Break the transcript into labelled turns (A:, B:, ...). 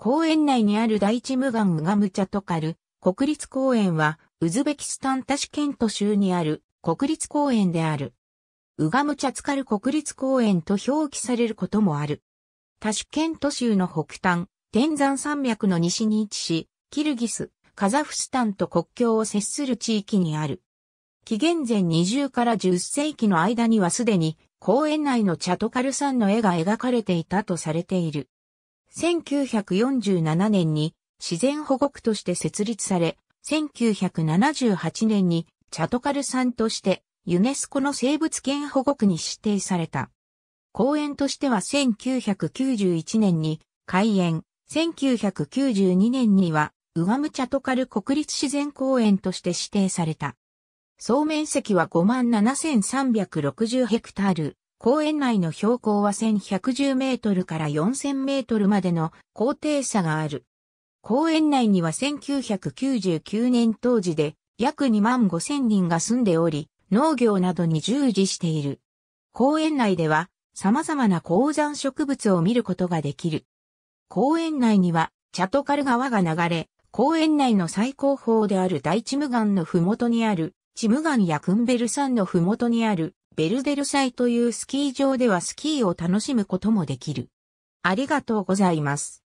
A: 公園内にある第一無眼ウガムチャトカル、国立公園は、ウズベキスタンタシケント州にある国立公園である。ウガムチャツカル国立公園と表記されることもある。タシケント州の北端、天山山脈の西に位置し、キルギス、カザフスタンと国境を接する地域にある。紀元前20から10世紀の間にはすでに公園内のチャトカル山の絵が描かれていたとされている。1947年に自然保護区として設立され、1978年にチャトカル山としてユネスコの生物圏保護区に指定された。公園としては1991年に開園、1992年にはウガムチャトカル国立自然公園として指定された。総面積は5万7360ヘクタール、公園内の標高は1110メートルから4000メートルまでの高低差がある。公園内には1999年当時で約2万5千人が住んでおり、農業などに従事している。公園内では様々な高山植物を見ることができる。公園内にはチャトカル川が流れ、公園内の最高峰である大チムガンのふもとにある、チムガンやクンベル山のふもとにある、ベルデルサイというスキー場ではスキーを楽しむこともできる。ありがとうございます。